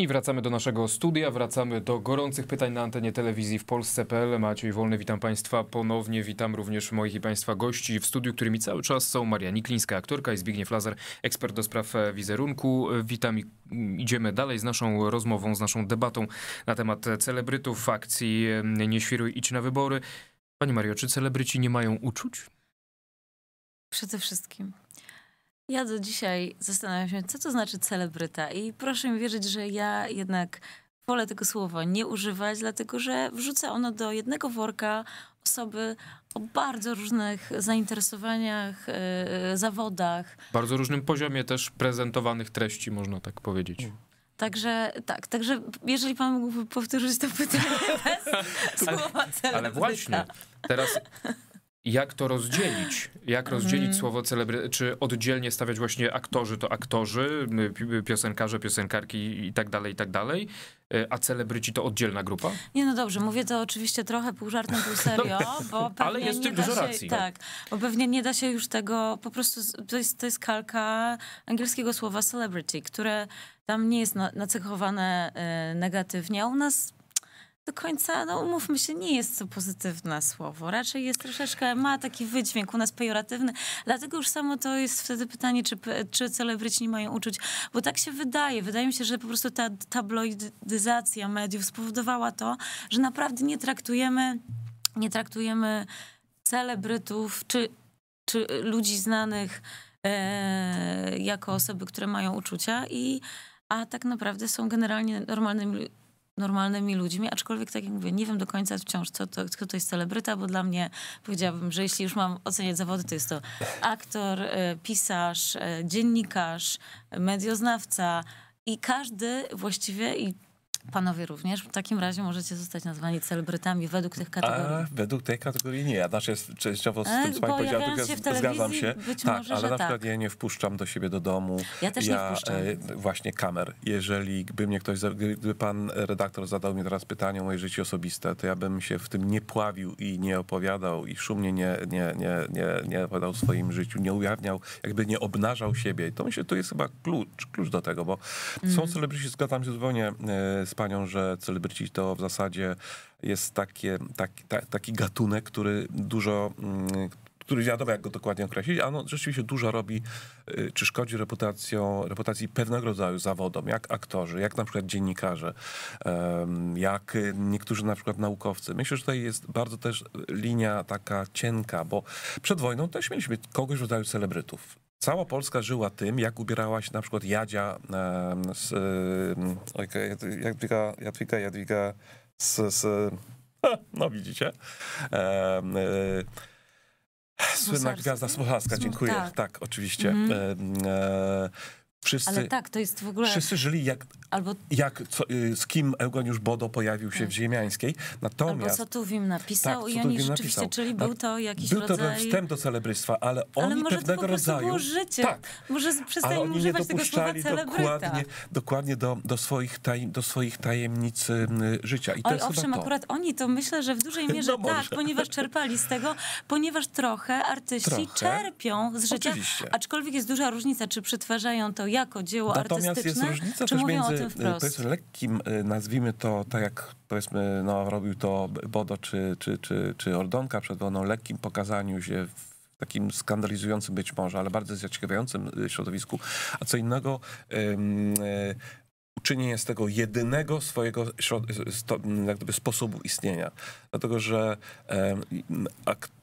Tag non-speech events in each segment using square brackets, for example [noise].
I wracamy do naszego studia, wracamy do gorących pytań na antenie telewizji w Polsce.pl. Maciej Wolny, witam Państwa ponownie, witam również moich i Państwa gości w studiu, którymi cały czas są Maria Niklińska, aktorka i Zbigniew Lazar, ekspert do spraw wizerunku. Witam i idziemy dalej z naszą rozmową, z naszą debatą na temat celebrytów, akcji Nie świruj, idź na wybory. Pani Mario, czy celebryci nie mają uczuć? Przede wszystkim. Ja do dzisiaj zastanawiam się, co to znaczy celebryta i proszę mi wierzyć, że ja jednak wolę tego słowa nie używać, dlatego że wrzuca ono do jednego worka osoby o bardzo różnych zainteresowaniach, yy, zawodach. Bardzo różnym poziomie też prezentowanych treści, można tak powiedzieć. Mm. Także tak, także jeżeli pan mógłby powtórzyć to pytanie [laughs] bez słowa celebryta. Ale właśnie, teraz jak to rozdzielić? Jak rozdzielić mm. słowo celebry... Czy oddzielnie stawiać właśnie aktorzy to aktorzy, y, y, piosenkarze, piosenkarki i tak dalej, i tak dalej, y, a celebryci to oddzielna grupa? Nie, no dobrze, mówię to oczywiście trochę pół żartem, pół no, serio, bo pewnie ale jest nie da się, racji. No. Tak, bo pewnie nie da się już tego, po prostu to jest, to jest kalka angielskiego słowa celebrity, które tam nie jest na, nacechowane negatywnie, a u nas do końca, no umówmy się, nie jest to pozytywne słowo. Raczej jest troszeczkę, ma taki wydźwięk u nas pejoratywny, dlatego już samo to jest wtedy pytanie, czy, czy celebryci nie mają uczuć, bo tak się wydaje. Wydaje mi się, że po prostu ta tabloidyzacja mediów spowodowała to, że naprawdę nie traktujemy, nie traktujemy celebrytów czy, czy ludzi znanych e, jako osoby, które mają uczucia i a tak naprawdę są generalnie normalnymi normalnymi ludźmi, aczkolwiek tak jak mówię, nie wiem do końca wciąż, co to, kto to jest celebryta, bo dla mnie powiedziałabym, że jeśli już mam oceniać zawody, to jest to aktor, e, pisarz, e, dziennikarz, e, medioznawca i każdy właściwie i Panowie również. W takim razie możecie zostać nazwani celebrytami według tych kategorii. A, według tej kategorii nie. Ja znaczy częściowo z e, tym, co pani powiedziała, tylko się zgadzam się. tak, może, ale na tak. przykład tak. ja nie wpuszczam do siebie do domu. Ja też ja, nie wpuszczam. E, właśnie kamer. Jeżeli by mnie ktoś, gdyby pan redaktor zadał mi teraz pytanie o moje życie osobiste, to ja bym się w tym nie pławił i nie opowiadał i szumnie nie, nie, nie, nie, nie opowiadał o swoim życiu, nie ujawniał, jakby nie obnażał siebie. I to myślę, to jest chyba klucz, klucz do tego, bo mm. są celebryci, zgadzam się zupełnie z e, z panią, że celebryci to w zasadzie jest takie, taki, ta, taki gatunek, który dużo, mm, który wiadomo jak go dokładnie określić, a no rzeczywiście dużo robi, y, czy szkodzi reputacją, reputacji pewnego rodzaju zawodom, jak aktorzy, jak na przykład dziennikarze, jak niektórzy na przykład naukowcy. Myślę, że tutaj jest bardzo też linia taka cienka, bo przed wojną też mieliśmy kogoś w rodzaju celebrytów Cała Polska żyła tym, jak ubierałaś, na przykład Jadzia z, e, Jadwiga, Jadwiga, Jadwiga z, z [laughs] no widzicie. E, słynna Gwiazda Smolarska, dziękuję. Tak, tak oczywiście. Mm. E, wszyscy, Ale tak, to jest w ogóle... Wszyscy żyli jak, albo... jak co, y, z kim Eugeniusz Bodo pojawił się tak. w Ziemiańskiej. Natomiast... Albo co tu napisał tak, i oni rzeczywiście, napisał. czyli był tak, to jakiś był to wstęp do celebrystwa, ale oni ale może pewnego to po rodzaju... było życie. Tak. Może przestańmy używać tego słowa dokładnie, dokładnie do, do, swoich taj, do swoich tajemnic życia. I Oj, to owszem, to. akurat oni to myślę, że w dużej [laughs] no mierze no tak, ponieważ czerpali z tego, ponieważ trochę artyści trochę. czerpią z życia. Oczywiście. Aczkolwiek jest duża różnica, czy przetwarzają to ja jako dzieło Natomiast artystyczne? Natomiast jest różnica czy między, o tym lekkim, y, nazwijmy to tak jak powiedzmy, no, robił to Bodo czy, czy, czy, czy Ordonka przed wojną, lekkim pokazaniu się takim skandalizującym być może, ale bardzo zaciekawiającym y, środowisku, a co innego um, uczynienie z tego jedynego swojego jak gdyby, sposobu istnienia. Dlatego, że um,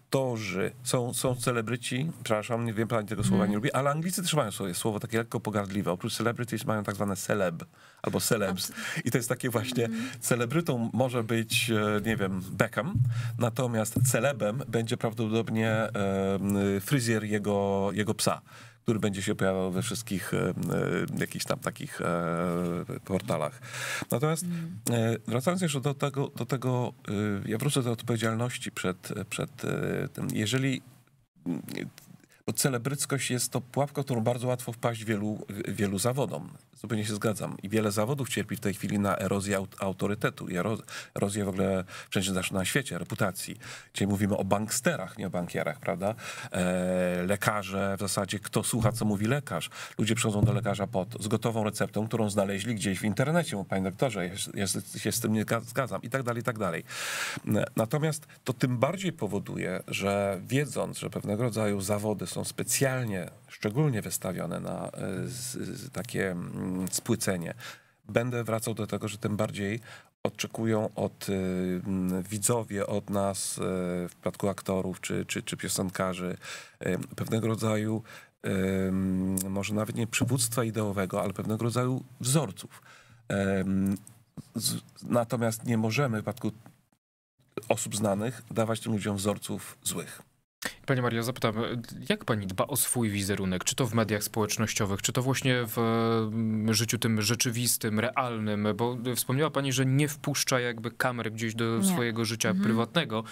aktorzy, są, są celebryci, przepraszam, nie wiem, pani tego słowa mm. nie lubi, ale Anglicy też mają swoje słowo takie lekko pogardliwe. Oprócz celebrities mają tak zwane celeb albo celebs. I to jest takie właśnie, mm. celebrytą może być, e, nie wiem, Beckham, natomiast celebem będzie prawdopodobnie e, fryzjer jego, jego psa który będzie się pojawiał we wszystkich e, e jakichś tam takich e, portalach. Natomiast e, wracając jeszcze do tego, do tego ja wrócę do odpowiedzialności przed, przed tym. Jeżeli mm, celebryckość jest to pułapka, którą bardzo łatwo wpaść wielu, wielu zawodom. Zupełnie się zgadzam. I wiele zawodów cierpi w tej chwili na erozję autorytetu, erozję w ogóle wszędzie znaczy na świecie, reputacji. Dzisiaj mówimy o banksterach, nie o bankierach, prawda? E, lekarze, w zasadzie kto słucha, co mówi lekarz. Ludzie przychodzą do lekarza pod, z gotową receptą, którą znaleźli gdzieś w internecie. Mówi, panie doktorze, ja, się z tym nie zgadzam i tak dalej, i tak dalej. Natomiast to tym bardziej powoduje, że wiedząc, że pewnego rodzaju zawody są są specjalnie, szczególnie wystawione na e, takie mm, spłycenie. Będę wracał do tego, że tym bardziej oczekują od y, widzowie, od nas, y, w przypadku aktorów czy, czy, czy piosenkarzy, y, pewnego rodzaju, może nawet nie przywództwa ideowego, ale pewnego rodzaju wzorców. Z, natomiast nie możemy w przypadku osób znanych dawać tym ludziom wzorców złych. Pani Maria, zapytam, jak pani dba o swój wizerunek? Czy to w mediach społecznościowych, czy to właśnie w mm, życiu tym rzeczywistym, realnym? Bo wspomniała pani, że nie wpuszcza jakby kamer gdzieś do nie. swojego życia mhm. prywatnego.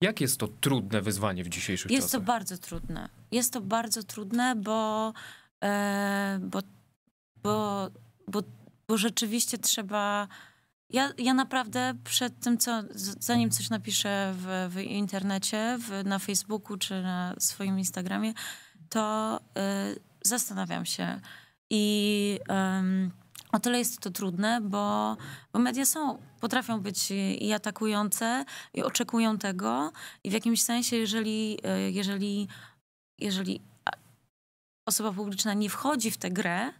Jak jest to trudne wyzwanie w dzisiejszych jest czasach? Jest to bardzo trudne. Jest to bardzo trudne, bo, e, bo, bo, bo, bo rzeczywiście trzeba ja, ja naprawdę przed tym, co, zanim coś napiszę w, w internecie, w, na Facebooku czy na swoim Instagramie, to y, zastanawiam się. I y, o tyle jest to trudne, bo, bo media są, potrafią być i, atakujące, i oczekują tego. I w jakimś sensie, jeżeli, y, jeżeli, jeżeli osoba publiczna nie wchodzi w tę grę,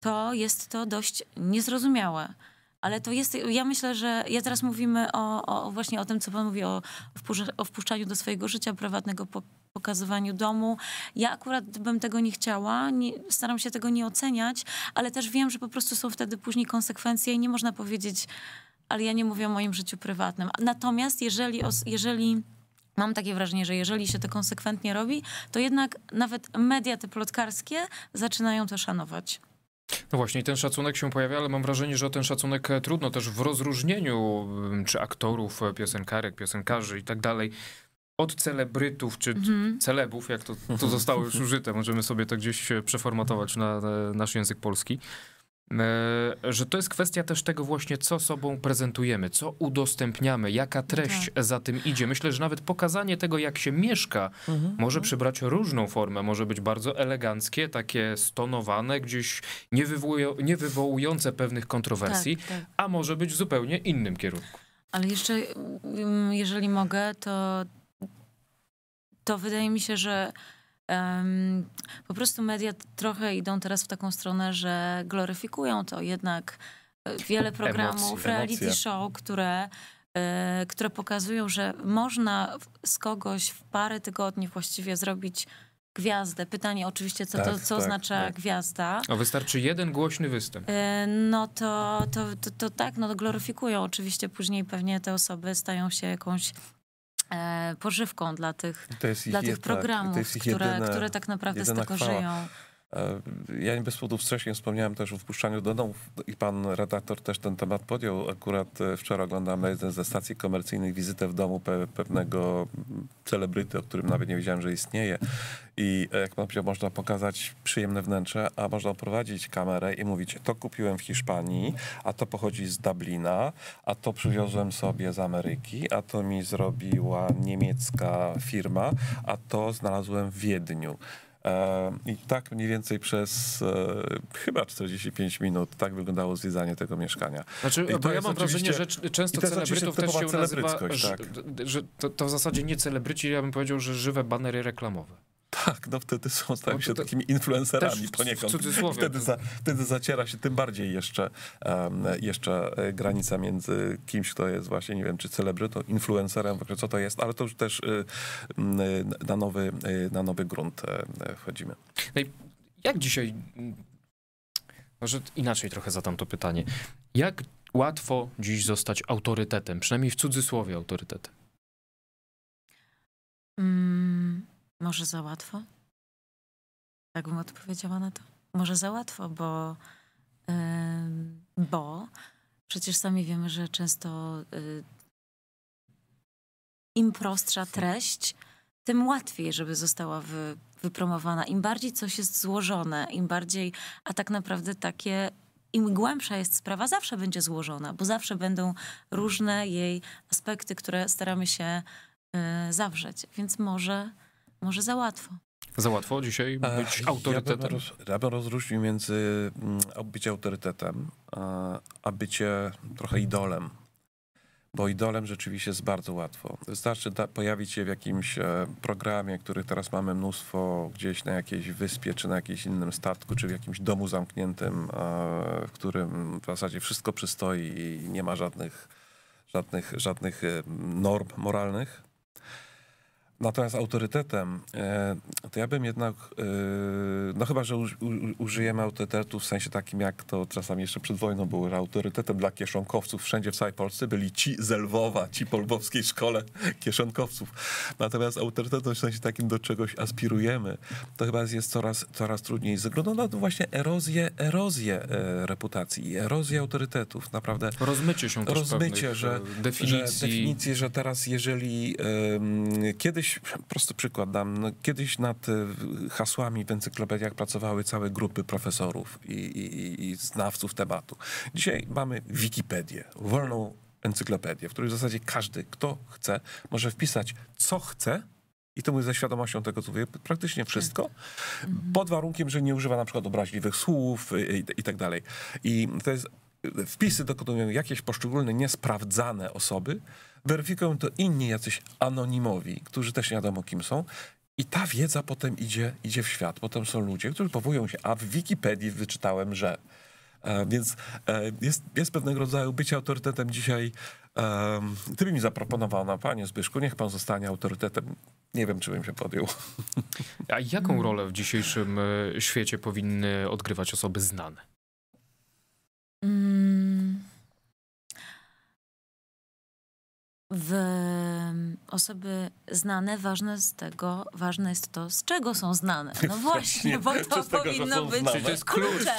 to jest to dość niezrozumiałe ale to jest, ja myślę, że ja teraz mówimy o, o właśnie o tym, co pan mówi, o, o wpuszczaniu do swojego życia prywatnego, po, pokazywaniu domu. Ja akurat bym tego nie chciała, nie, staram się tego nie oceniać, ale też wiem, że po prostu są wtedy później konsekwencje i nie można powiedzieć, ale ja nie mówię o moim życiu prywatnym. Natomiast jeżeli, jeżeli mam takie wrażenie, że jeżeli się to konsekwentnie robi, to jednak nawet media te plotkarskie zaczynają to szanować. No właśnie, ten szacunek się pojawia, ale mam wrażenie, że o ten szacunek e, trudno też w rozróżnieniu mm, czy aktorów, e, piosenkarek, piosenkarzy i tak dalej od celebrytów, czy mm -hmm. celebów, jak to, to zostało już [laughs] użyte, możemy sobie to gdzieś e, przeformatować na, na nasz język polski. E, że to jest kwestia też tego właśnie, co sobą prezentujemy, co udostępniamy, jaka treść tak. za tym idzie. Myślę, że nawet pokazanie tego, jak się mieszka, mhm. może mhm. przybrać różną formę, może być bardzo eleganckie, takie stonowane, gdzieś nie, wywołują, nie wywołujące pewnych kontrowersji, tak, tak. a może być w zupełnie innym kierunku. Ale jeszcze, mm, jeżeli mogę, to, to wydaje mi się, że um, po prostu media trochę idą teraz w taką stronę, że gloryfikują to jednak e, wiele programów, emocje, reality emocje. show, które y, które pokazują, że można z kogoś w parę tygodni właściwie zrobić gwiazdę. Pytanie oczywiście, co, tak, to, co tak, oznacza tak. gwiazda. A wystarczy jeden głośny występ. E, no to, to, to, to, tak, no to gloryfikują oczywiście. Później pewnie te osoby stają się jakąś E, pożywką dla tych, dla tych je, programów, tak, które, które tak naprawdę z tego chwała. żyją. E, ja bez powodu wcześniej wspomniałem też o wpuszczaniu do domów i pan redaktor też ten temat podjął. Akurat e, wczoraj oglądałem na jeden ze stacji komercyjnych wizytę w domu pe pewnego celebryty, o którym nawet nie wiedziałem, że istnieje. I e, jak pan powiedział, można pokazać przyjemne wnętrze, a można prowadzić kamerę i mówić, to kupiłem w Hiszpanii, a to pochodzi z Dublina, a to przywiozłem sobie z Ameryki, a to mi zrobiła niemiecka firma, a to znalazłem w Wiedniu. E, I tak mniej więcej przez e, chyba 45 minut tak wyglądało zwiedzanie tego mieszkania. Znaczy, I bo ja mam wrażenie, że często celebrytów też się nazywa, tak. że, to, to w zasadzie nie celebryci, ja bym powiedział, że żywe banery reklamowe. Tak, no wtedy są, stają się takimi influencerami poniekąd. W wtedy, no. za, wtedy zaciera się tym bardziej jeszcze, um, jeszcze e, granica między kimś, kto jest właśnie, nie wiem, czy celebrytą, influencerem, w ogóle co to jest, ale to już też y, y, na, nowy, y, na nowy grunt e, wchodzimy. No i jak dzisiaj, może inaczej trochę zadam to pytanie, jak łatwo dziś zostać autorytetem, przynajmniej w cudzysłowie autorytetem? Mm. Może za łatwo? Tak bym odpowiedziała na to. Może za łatwo, bo, yy, bo przecież sami wiemy, że często yy, im prostsza treść, tym łatwiej, żeby została wy, wypromowana. Im bardziej coś jest złożone, im bardziej, a tak naprawdę takie, im głębsza jest sprawa, zawsze będzie złożona, bo zawsze będą różne jej aspekty, które staramy się y, zawrzeć. Więc może może za łatwo. Za łatwo dzisiaj e, być Ech, autorytetem? Ja bym, roz, ja bym rozróżnił między mm, bycie autorytetem, a, a bycie trochę idolem. Bo idolem rzeczywiście jest bardzo łatwo. Wystarczy da, pojawić się w jakimś e, programie, których teraz mamy mnóstwo gdzieś na jakiejś wyspie, czy na jakimś innym statku, czy w jakimś domu zamkniętym, e, w którym w zasadzie wszystko przystoi i nie ma żadnych, żadnych, żadnych norm moralnych Natomiast autorytetem, e, to ja bym jednak, e, no chyba, że użyjemy autorytetu w sensie takim, jak to czasami jeszcze przed wojną było, autorytetem dla kieszonkowców wszędzie w całej Polsce byli ci z Lwowa, ci po lwowskiej szkole kieszonkowców. Natomiast autorytetem w sensie takim, do czegoś aspirujemy, to chyba jest coraz, coraz trudniej. Ze na to właśnie erozję, erozję e, reputacji, erozję autorytetów, naprawdę. Rozmycie się też Rozmycie, że, definicji. że że teraz jeżeli um, kiedyś prosty przykład dam, no, kiedyś nad y, hasłami w encyklopediach pracowały całe grupy profesorów i, i, i znawców tematu. Dzisiaj mamy Wikipedię, wolną encyklopedię, w której w zasadzie każdy, kto chce, może wpisać, co chce, i to mówię ze świadomością tego, co mówię, praktycznie wszystko, tak. mhm. pod warunkiem, że nie używa na przykład obraźliwych słów i, y, y, i tak dalej. I to jest wpisy dokonują jakieś poszczególne niesprawdzane osoby, weryfikują to inni jacyś anonimowi, którzy też nie wiadomo kim są. I ta wiedza potem idzie, idzie w świat. Potem są ludzie, którzy powołują się, a w Wikipedii wyczytałem, że. E, więc e, jest, jest pewnego rodzaju bycie autorytetem dzisiaj. Gdyby e, mi zaproponowano, panie Zbyszku, niech pan zostanie autorytetem. Nie wiem, czy bym się podjął. A jaką rolę w dzisiejszym świecie powinny odgrywać osoby znane? Mm. w osoby znane, ważne z tego, ważne jest to, z czego są znane. No [laughs] właśnie, bo to powinno być znane.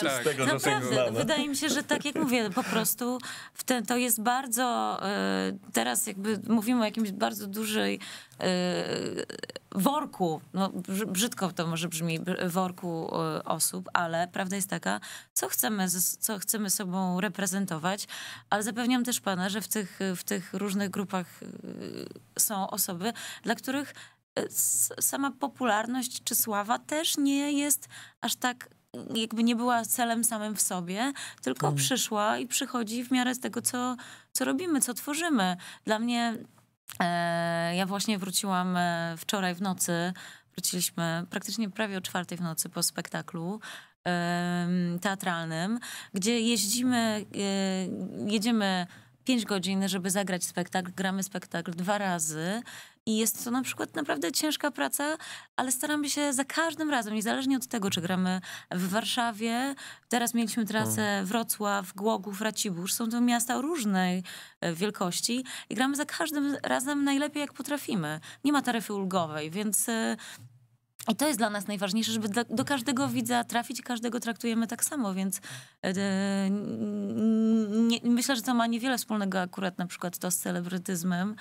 Tak? tego, Naprawdę, wydaje mi się, że tak jak mówię, po prostu ten, to jest bardzo, e, teraz jakby mówimy o jakimś bardzo dużej e, worku, no brzydko to może brzmi, worku e, osób, ale prawda jest taka, co chcemy, co chcemy sobą reprezentować, ale zapewniam też pana, że w tych, w tych różnych grupach e, są osoby, dla których e, sama popularność czy sława też nie jest aż tak jakby nie była celem samym w sobie, tylko mhm. przyszła i przychodzi w miarę z tego, co, co robimy, co tworzymy. Dla mnie E, ja właśnie wróciłam e, wczoraj w nocy, wróciliśmy praktycznie prawie o czwartej w nocy po spektaklu teatralnym, gdzie jeździmy, e, jedziemy 5 godzin, żeby zagrać spektakl, gramy spektakl dwa razy i jest to na przykład naprawdę ciężka praca, ale staramy się za każdym razem, niezależnie od tego, czy gramy w Warszawie, teraz mieliśmy trasę mm. Wrocław, Głogów, Racibórz, są to miasta różnej e, wielkości i gramy za każdym razem najlepiej, jak potrafimy. Nie ma taryfy ulgowej, więc e, i to jest dla nas najważniejsze, żeby do, do każdego widza trafić i każdego traktujemy tak samo, więc yy, nie, myślę, że to ma niewiele wspólnego akurat na przykład to z celebrytyzmem,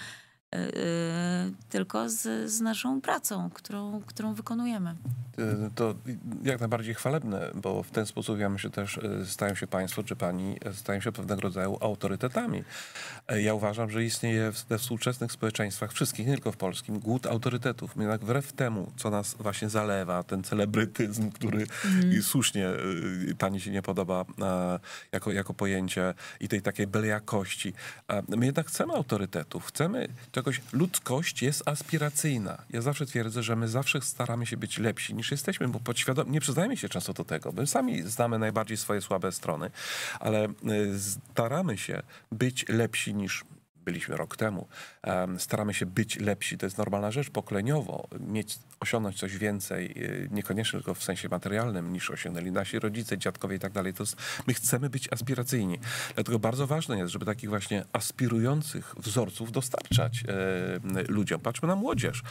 Y, y, tylko z, z naszą pracą, którą, którą wykonujemy. Y, to jak najbardziej chwalebne, bo w ten sposób ja myślę też stają się państwo czy pani, stają się pewnego rodzaju autorytetami E, ja uważam, że istnieje we współczesnych społeczeństwach, wszystkich, nie tylko w polskim, głód autorytetów. Jednak wbrew temu, co nas właśnie zalewa, ten celebrytyzm, który mm. słusznie y, pani się nie podoba e, jako, jako pojęcie i tej takiej bylejakości. E, my jednak chcemy autorytetów, chcemy czegoś. Ludzkość jest aspiracyjna. Ja zawsze twierdzę, że my zawsze staramy się być lepsi niż jesteśmy, bo podświadomie nie przyznajemy się często do tego. My sami znamy najbardziej swoje słabe strony, ale y, staramy się być lepsi ніж byliśmy rok temu. Staramy się być lepsi, to jest normalna rzecz pokoleniowo, mieć, osiągnąć coś więcej, y, niekoniecznie tylko w sensie materialnym niż osiągnęli nasi rodzice, dziadkowie i tak dalej. To jest, my chcemy być aspiracyjni. Dlatego bardzo ważne jest, żeby takich właśnie aspirujących wzorców dostarczać e, ludziom. Patrzmy na młodzież,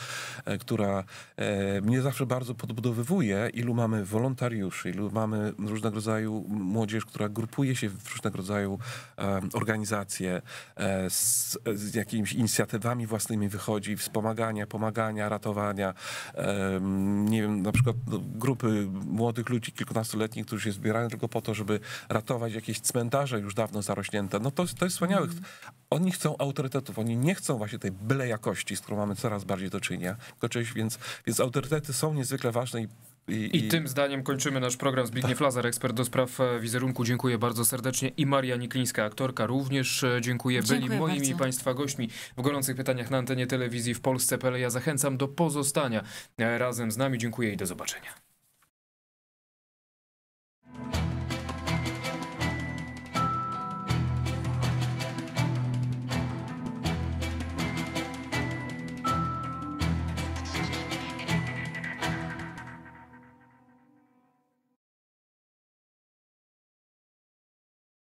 e, która e, mnie zawsze bardzo podbudowywuje, ilu mamy wolontariuszy, ilu mamy różnego rodzaju młodzież, która grupuje się w różnego rodzaju organizacje, z z, jakimiś inicjatywami własnymi wychodzi, wspomagania, pomagania, ratowania. Nie wiem, na przykład no, grupy młodych ludzi, kilkunastoletnich, którzy się zbierają tylko po to, żeby ratować jakieś cmentarze już dawno zarośnięte. No to, to jest wspaniałe. Mhm. Oni chcą autorytetów, oni nie chcą właśnie tej byle jakości, z którą mamy coraz bardziej do czynienia. Tylko więc, więc autorytety są niezwykle ważne i i, I, tym zdaniem kończymy nasz program. Zbigniew tak. Lazar, ekspert do spraw e, wizerunku. Dziękuję bardzo serdecznie. I Maria Niklińska, aktorka również e, dziękuję. Byli dziękuję moimi bardzo. Państwa gośćmi w gorących pytaniach na antenie telewizji w Polsce. Pele, Ja zachęcam do pozostania e, razem z nami. Dziękuję i do zobaczenia.